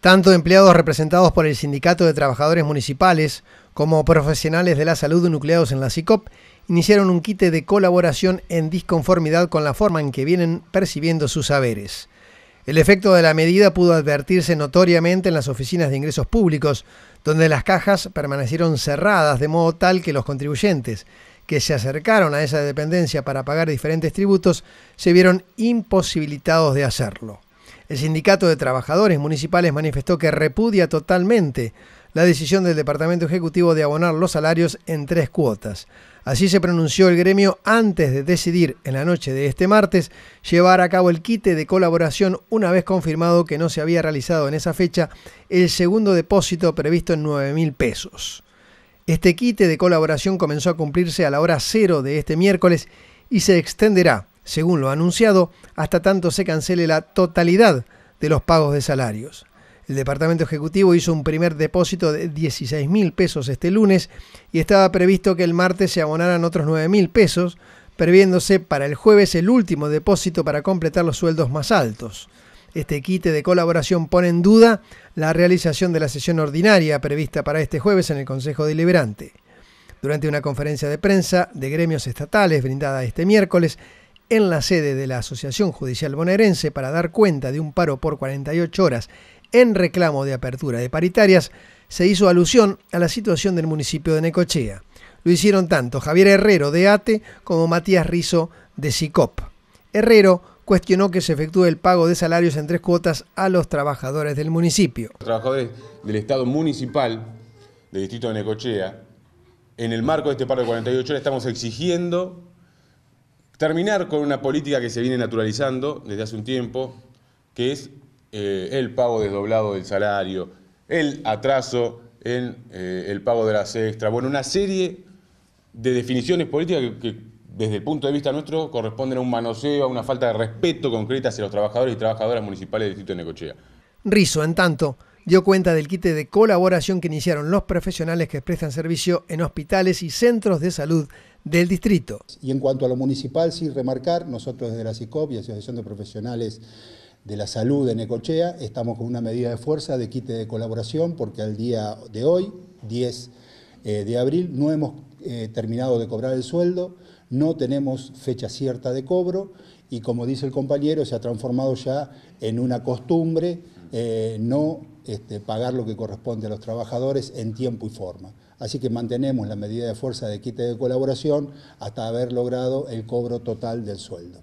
Tanto empleados representados por el Sindicato de Trabajadores Municipales como profesionales de la salud nucleados en la CICOP iniciaron un quite de colaboración en disconformidad con la forma en que vienen percibiendo sus saberes. El efecto de la medida pudo advertirse notoriamente en las oficinas de ingresos públicos, donde las cajas permanecieron cerradas de modo tal que los contribuyentes que se acercaron a esa dependencia para pagar diferentes tributos se vieron imposibilitados de hacerlo. El Sindicato de Trabajadores Municipales manifestó que repudia totalmente la decisión del Departamento Ejecutivo de abonar los salarios en tres cuotas. Así se pronunció el gremio antes de decidir, en la noche de este martes, llevar a cabo el quite de colaboración una vez confirmado que no se había realizado en esa fecha el segundo depósito previsto en 9 mil pesos. Este quite de colaboración comenzó a cumplirse a la hora cero de este miércoles y se extenderá según lo anunciado, hasta tanto se cancele la totalidad de los pagos de salarios. El Departamento Ejecutivo hizo un primer depósito de 16 mil pesos este lunes y estaba previsto que el martes se abonaran otros 9 mil pesos, previéndose para el jueves el último depósito para completar los sueldos más altos. Este quite de colaboración pone en duda la realización de la sesión ordinaria prevista para este jueves en el Consejo Deliberante. Durante una conferencia de prensa de gremios estatales brindada este miércoles, en la sede de la Asociación Judicial Bonaerense para dar cuenta de un paro por 48 horas en reclamo de apertura de paritarias, se hizo alusión a la situación del municipio de Necochea. Lo hicieron tanto Javier Herrero de ATE como Matías Rizo de SICOP. Herrero cuestionó que se efectúe el pago de salarios en tres cuotas a los trabajadores del municipio. Los trabajadores del Estado municipal del distrito de Necochea, en el marco de este paro de 48 horas, estamos exigiendo terminar con una política que se viene naturalizando desde hace un tiempo, que es eh, el pago desdoblado del salario, el atraso en eh, el pago de las extras, bueno, una serie de definiciones políticas que, desde el punto de vista nuestro corresponden a un manoseo, a una falta de respeto concreta hacia los trabajadores y trabajadoras municipales del distrito de Necochea. Rizo, en tanto, dio cuenta del quite de colaboración que iniciaron los profesionales que prestan servicio en hospitales y centros de salud del distrito. Y en cuanto a lo municipal, sin remarcar, nosotros desde la CICOP y Asociación de Profesionales de la Salud en Ecochea estamos con una medida de fuerza de quite de colaboración porque al día de hoy, 10 eh, de abril, no hemos eh, terminado de cobrar el sueldo, no tenemos fecha cierta de cobro y como dice el compañero, se ha transformado ya en una costumbre eh, no este, pagar lo que corresponde a los trabajadores en tiempo y forma. Así que mantenemos la medida de fuerza de quite de colaboración hasta haber logrado el cobro total del sueldo.